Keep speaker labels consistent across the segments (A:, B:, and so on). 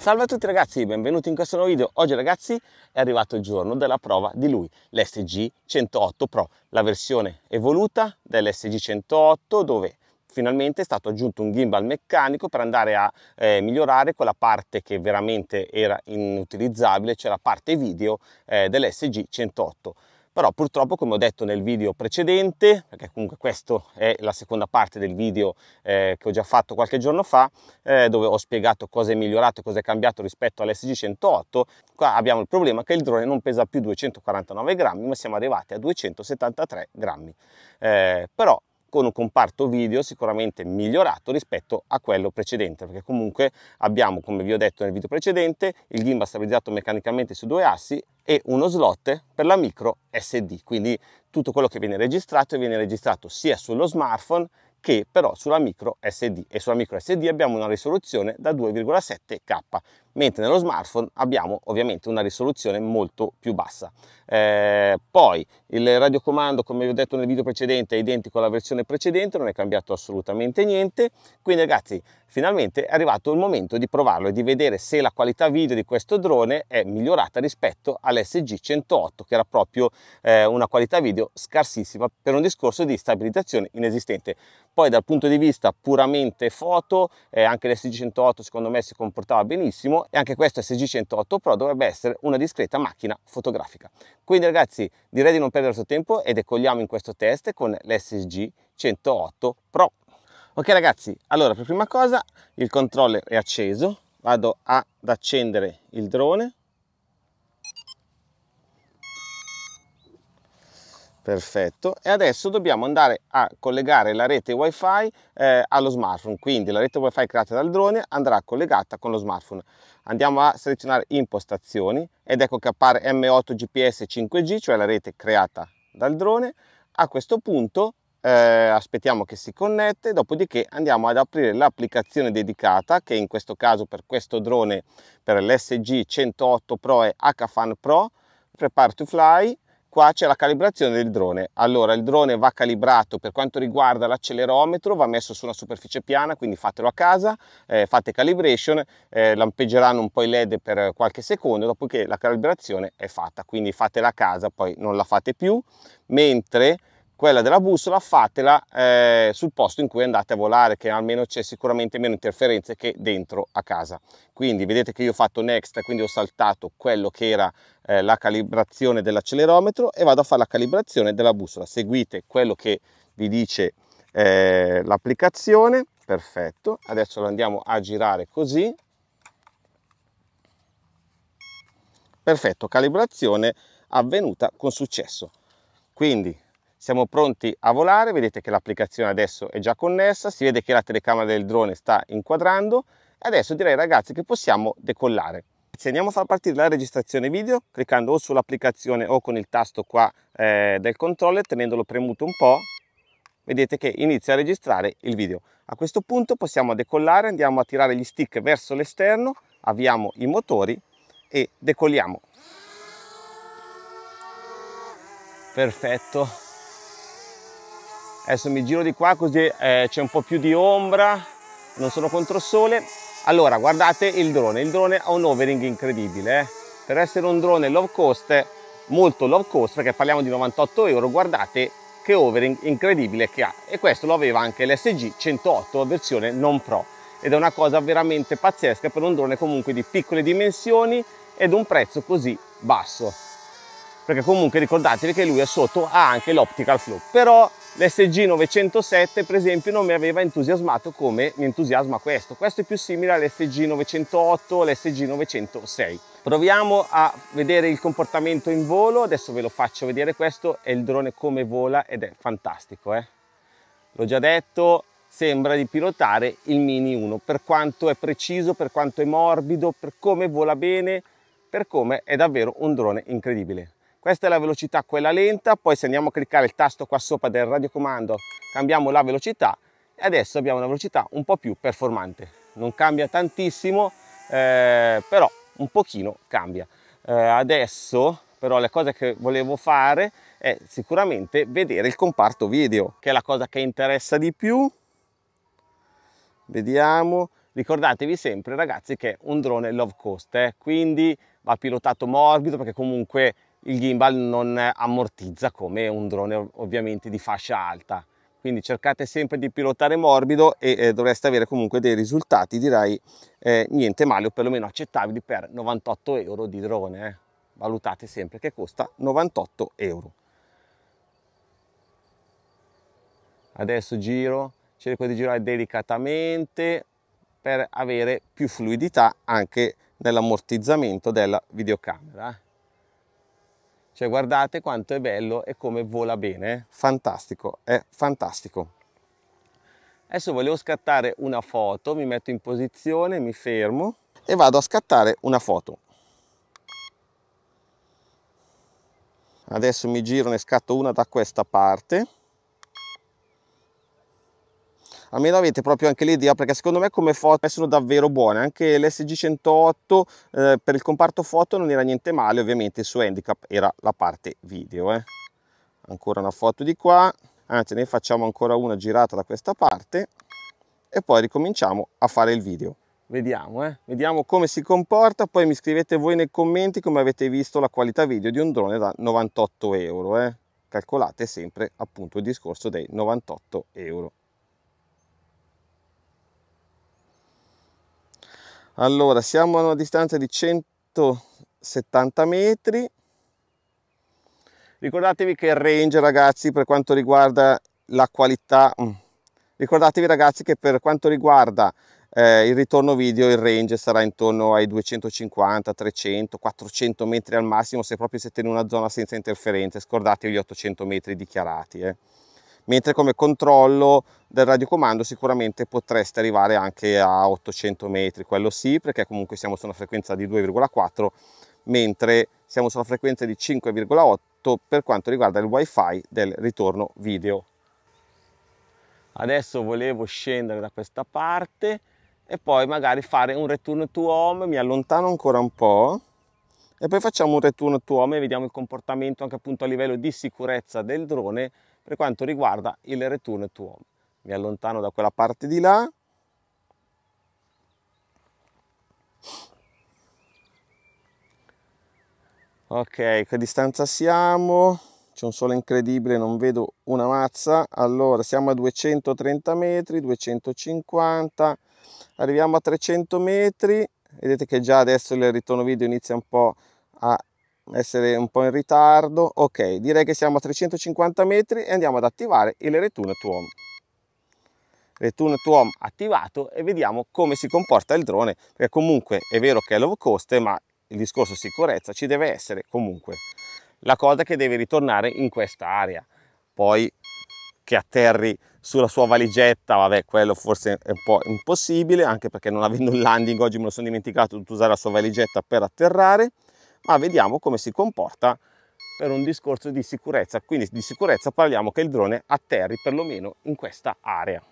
A: Salve a tutti ragazzi, benvenuti in questo nuovo video. Oggi ragazzi è arrivato il giorno della prova di lui, l'SG 108 Pro, la versione evoluta dell'SG 108 dove finalmente è stato aggiunto un gimbal meccanico per andare a eh, migliorare quella parte che veramente era inutilizzabile, cioè la parte video eh, dell'SG 108 però purtroppo come ho detto nel video precedente perché comunque questa è la seconda parte del video eh, che ho già fatto qualche giorno fa eh, dove ho spiegato cosa è migliorato e cosa è cambiato rispetto all'SG108 qua abbiamo il problema che il drone non pesa più 249 grammi ma siamo arrivati a 273 grammi eh, però con un comparto video sicuramente migliorato rispetto a quello precedente perché comunque abbiamo come vi ho detto nel video precedente il gimbal stabilizzato meccanicamente su due assi e uno slot per la micro SD quindi tutto quello che viene registrato viene registrato sia sullo smartphone che però sulla micro SD e sulla micro SD abbiamo una risoluzione da 2,7K mentre nello smartphone abbiamo ovviamente una risoluzione molto più bassa. Eh, poi il radiocomando, come vi ho detto nel video precedente, è identico alla versione precedente, non è cambiato assolutamente niente, quindi ragazzi finalmente è arrivato il momento di provarlo e di vedere se la qualità video di questo drone è migliorata rispetto all'SG108 che era proprio eh, una qualità video scarsissima per un discorso di stabilizzazione inesistente. Poi dal punto di vista puramente foto, eh, anche l'SG108 secondo me si comportava benissimo, e anche questo SG108 Pro dovrebbe essere una discreta macchina fotografica. Quindi ragazzi direi di non perdere il suo tempo e decolliamo in questo test con l'SG108 Pro. Ok ragazzi, allora per prima cosa il controller è acceso, vado ad accendere il drone Perfetto, e adesso dobbiamo andare a collegare la rete wifi eh, allo smartphone, quindi la rete wifi creata dal drone andrà collegata con lo smartphone. Andiamo a selezionare impostazioni ed ecco che appare M8 GPS 5G, cioè la rete creata dal drone. A questo punto eh, aspettiamo che si connette, dopodiché andiamo ad aprire l'applicazione dedicata che in questo caso per questo drone, per l'SG 108 Pro e HFan Pro, Prepare to Fly qua c'è la calibrazione del drone. Allora il drone va calibrato per quanto riguarda l'accelerometro, va messo su una superficie piana, quindi fatelo a casa, eh, fate calibration, eh, lampeggeranno un po' i led per qualche secondo, dopodiché la calibrazione è fatta, quindi fatela a casa, poi non la fate più, mentre quella della bussola fatela eh, sul posto in cui andate a volare che almeno c'è sicuramente meno interferenze che dentro a casa quindi vedete che io ho fatto next quindi ho saltato quello che era eh, la calibrazione dell'accelerometro e vado a fare la calibrazione della bussola seguite quello che vi dice eh, l'applicazione perfetto adesso lo andiamo a girare così perfetto calibrazione avvenuta con successo quindi siamo pronti a volare, vedete che l'applicazione adesso è già connessa, si vede che la telecamera del drone sta inquadrando e adesso direi ragazzi che possiamo decollare. Se andiamo a far partire la registrazione video cliccando o sull'applicazione o con il tasto qua eh, del controller tenendolo premuto un po' vedete che inizia a registrare il video. A questo punto possiamo decollare, andiamo a tirare gli stick verso l'esterno, avviamo i motori e decolliamo. Perfetto, adesso mi giro di qua così eh, c'è un po' più di ombra non sono contro sole allora guardate il drone il drone ha un overing incredibile eh? per essere un drone low cost molto low cost perché parliamo di 98 euro guardate che overing incredibile che ha e questo lo aveva anche l'SG 108 versione non pro ed è una cosa veramente pazzesca per un drone comunque di piccole dimensioni ed un prezzo così basso perché comunque ricordatevi che lui è sotto ha anche l'optical flow però L'SG 907 per esempio non mi aveva entusiasmato come mi entusiasma questo, questo è più simile all'SG 908, o all'SG 906. Proviamo a vedere il comportamento in volo, adesso ve lo faccio vedere questo, è il drone come vola ed è fantastico. Eh? L'ho già detto, sembra di pilotare il Mini 1, per quanto è preciso, per quanto è morbido, per come vola bene, per come è davvero un drone incredibile. Questa è la velocità, quella lenta, poi se andiamo a cliccare il tasto qua sopra del radiocomando cambiamo la velocità e adesso abbiamo una velocità un po' più performante. Non cambia tantissimo, eh, però un pochino cambia. Eh, adesso però le cose che volevo fare è sicuramente vedere il comparto video, che è la cosa che interessa di più. Vediamo. Ricordatevi sempre ragazzi che un drone è low cost, eh? quindi va pilotato morbido perché comunque il gimbal non ammortizza come un drone ovviamente di fascia alta quindi cercate sempre di pilotare morbido e eh, dovreste avere comunque dei risultati direi eh, niente male o perlomeno accettabili per 98 euro di drone eh. valutate sempre che costa 98 euro adesso giro cerco di girare delicatamente per avere più fluidità anche nell'ammortizzamento della videocamera eh. Cioè guardate quanto è bello e come vola bene, fantastico, è fantastico. Adesso volevo scattare una foto, mi metto in posizione, mi fermo e vado a scattare una foto. Adesso mi giro, ne scatto una da questa parte a me avete proprio anche l'idea perché secondo me come foto sono davvero buone anche l'SG108 eh, per il comparto foto non era niente male ovviamente il suo handicap era la parte video eh. ancora una foto di qua anzi ne facciamo ancora una girata da questa parte e poi ricominciamo a fare il video vediamo eh. vediamo come si comporta poi mi scrivete voi nei commenti come avete visto la qualità video di un drone da 98 euro eh. calcolate sempre appunto il discorso dei 98 euro allora siamo a una distanza di 170 metri ricordatevi che il range ragazzi per quanto riguarda la qualità mm, ricordatevi ragazzi che per quanto riguarda eh, il ritorno video il range sarà intorno ai 250 300 400 metri al massimo se proprio siete in una zona senza interferenze scordatevi gli 800 metri dichiarati eh mentre come controllo del radiocomando sicuramente potreste arrivare anche a 800 metri, quello sì, perché comunque siamo su una frequenza di 2,4, mentre siamo sulla frequenza di 5,8 per quanto riguarda il wifi del ritorno video. Adesso volevo scendere da questa parte e poi magari fare un return to home, mi allontano ancora un po' e poi facciamo un return to home e vediamo il comportamento anche appunto a livello di sicurezza del drone per quanto riguarda il return to home. Mi allontano da quella parte di là. Ok, che distanza siamo? C'è un sole incredibile, non vedo una mazza. Allora, siamo a 230 metri, 250, arriviamo a 300 metri. Vedete che già adesso il ritorno video inizia un po' a essere un po' in ritardo. Ok, direi che siamo a 350 metri e andiamo ad attivare il Return to Home. Return to Home attivato e vediamo come si comporta il drone, perché comunque è vero che è low cost, ma il discorso sicurezza ci deve essere comunque. La cosa che deve ritornare in questa area. Poi che atterri sulla sua valigetta, vabbè, quello forse è un po' impossibile, anche perché non avendo il landing oggi me lo sono dimenticato di usare la sua valigetta per atterrare ma vediamo come si comporta per un discorso di sicurezza. Quindi di sicurezza parliamo che il drone atterri perlomeno in questa area.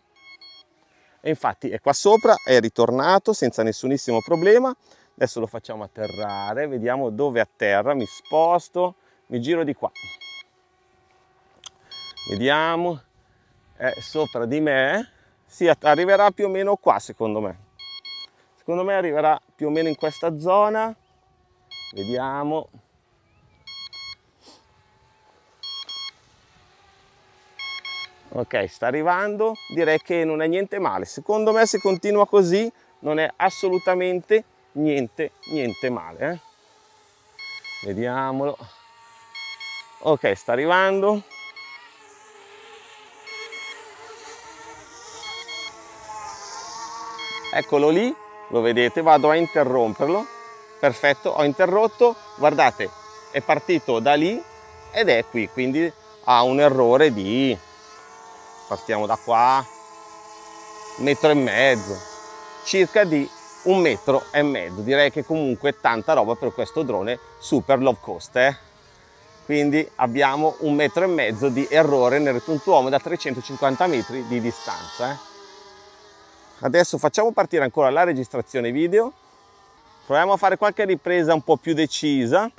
A: E infatti è qua sopra, è ritornato senza nessunissimo problema. Adesso lo facciamo atterrare, vediamo dove atterra, mi sposto, mi giro di qua. Vediamo, è sopra di me, si arriverà più o meno qua secondo me. Secondo me arriverà più o meno in questa zona, vediamo ok sta arrivando direi che non è niente male secondo me se continua così non è assolutamente niente niente male eh? vediamolo ok sta arrivando eccolo lì lo vedete vado a interromperlo perfetto, ho interrotto, guardate, è partito da lì ed è qui, quindi ha un errore di, partiamo da qua, metro e mezzo, circa di un metro e mezzo, direi che comunque tanta roba per questo drone super low cost, eh? quindi abbiamo un metro e mezzo di errore nel retuntuomo da 350 metri di distanza. Eh? Adesso facciamo partire ancora la registrazione video Proviamo a fare qualche ripresa un po' più decisa.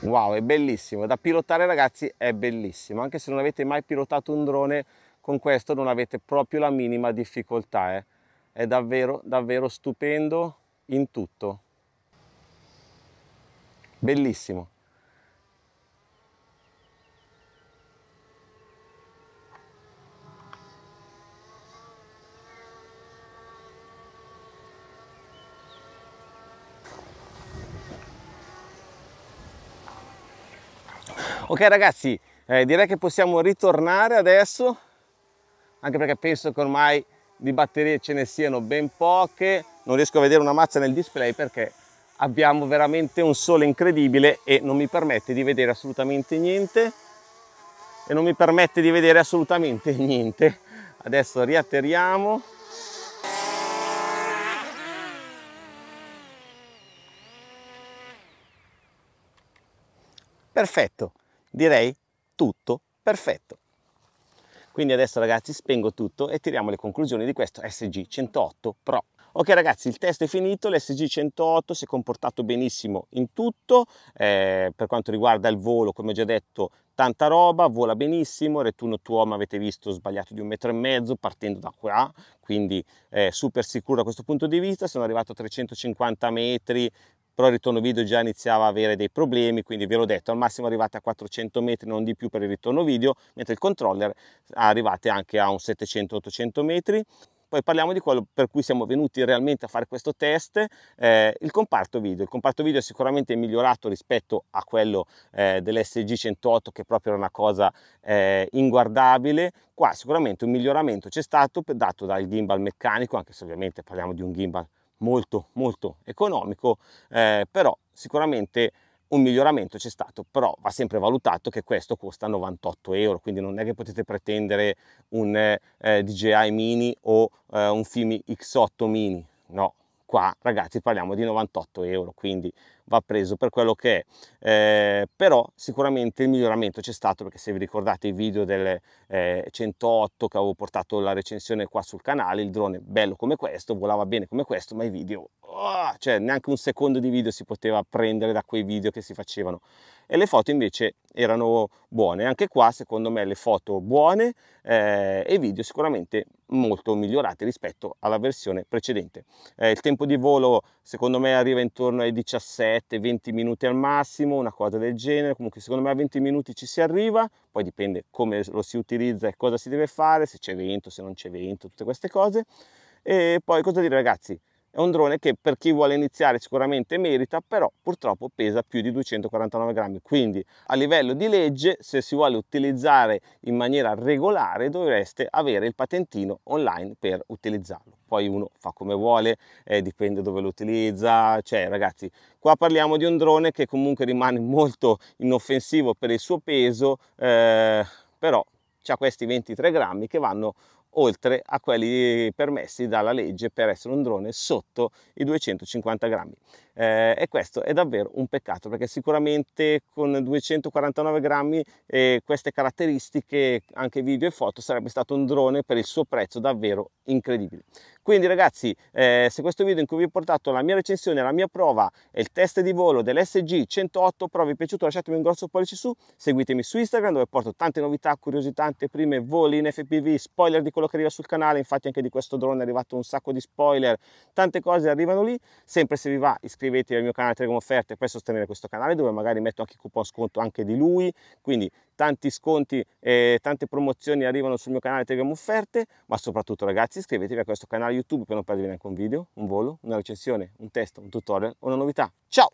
A: Wow, è bellissimo, da pilotare ragazzi è bellissimo, anche se non avete mai pilotato un drone, con questo non avete proprio la minima difficoltà, eh. è davvero, davvero stupendo in tutto, bellissimo. ok ragazzi eh, direi che possiamo ritornare adesso anche perché penso che ormai di batterie ce ne siano ben poche non riesco a vedere una mazza nel display perché abbiamo veramente un sole incredibile e non mi permette di vedere assolutamente niente e non mi permette di vedere assolutamente niente adesso riatteriamo perfetto direi tutto perfetto. Quindi adesso ragazzi spengo tutto e tiriamo le conclusioni di questo SG108 Pro. Ok ragazzi, il test è finito, l'SG108 si è comportato benissimo in tutto, eh, per quanto riguarda il volo, come ho già detto, tanta roba, vola benissimo, retuno to avete visto sbagliato di un metro e mezzo partendo da qua, quindi eh, super sicuro da questo punto di vista, sono arrivato a 350 metri però il ritorno video già iniziava a avere dei problemi, quindi vi ho detto, al massimo arrivate a 400 metri, non di più per il ritorno video, mentre il controller ah, arrivate anche a un 700-800 metri. Poi parliamo di quello per cui siamo venuti realmente a fare questo test, eh, il comparto video. Il comparto video è sicuramente migliorato rispetto a quello eh, dell'SG108 che proprio era una cosa eh, inguardabile. Qua sicuramente un miglioramento c'è stato dato dal gimbal meccanico, anche se ovviamente parliamo di un gimbal molto molto economico, eh, però sicuramente un miglioramento c'è stato, però va sempre valutato che questo costa 98 euro, quindi non è che potete pretendere un eh, eh DJI mini o eh, un Fimi X8 mini, no, qua ragazzi parliamo di 98 euro quindi va preso per quello che è eh, però sicuramente il miglioramento c'è stato perché se vi ricordate i video del eh, 108 che avevo portato la recensione qua sul canale il drone bello come questo volava bene come questo ma i video oh, cioè neanche un secondo di video si poteva prendere da quei video che si facevano e le foto invece erano buone. Anche qua secondo me le foto buone eh, e video sicuramente molto migliorati rispetto alla versione precedente. Eh, il tempo di volo secondo me arriva intorno ai 17-20 minuti al massimo, una cosa del genere, comunque secondo me a 20 minuti ci si arriva, poi dipende come lo si utilizza e cosa si deve fare, se c'è vento, se non c'è vento, tutte queste cose. E poi cosa dire ragazzi? È un drone che per chi vuole iniziare sicuramente merita, però purtroppo pesa più di 249 grammi, quindi a livello di legge se si vuole utilizzare in maniera regolare dovreste avere il patentino online per utilizzarlo. Poi uno fa come vuole, eh, dipende dove lo utilizza, cioè ragazzi qua parliamo di un drone che comunque rimane molto inoffensivo per il suo peso, eh, però ha questi 23 grammi che vanno oltre a quelli permessi dalla legge per essere un drone sotto i 250 grammi eh, e questo è davvero un peccato perché sicuramente con 249 grammi e eh, queste caratteristiche anche video e foto sarebbe stato un drone per il suo prezzo davvero incredibile quindi ragazzi eh, se questo video in cui vi ho portato la mia recensione la mia prova e il test di volo dell'SG 108 Pro vi è piaciuto lasciatemi un grosso pollice su seguitemi su Instagram dove porto tante novità curiosità anteprime voli in FPV spoiler di quello che arriva sul canale infatti anche di questo drone è arrivato un sacco di spoiler tante cose arrivano lì sempre se vi va iscrivetevi iscrivetevi al mio canale Telegram Offerte per sostenere questo canale dove magari metto anche coupon sconto anche di lui, quindi tanti sconti e tante promozioni arrivano sul mio canale Telegram Offerte, ma soprattutto ragazzi iscrivetevi a questo canale YouTube per non perdere neanche un video, un volo, una recensione, un testo, un tutorial o una novità. Ciao!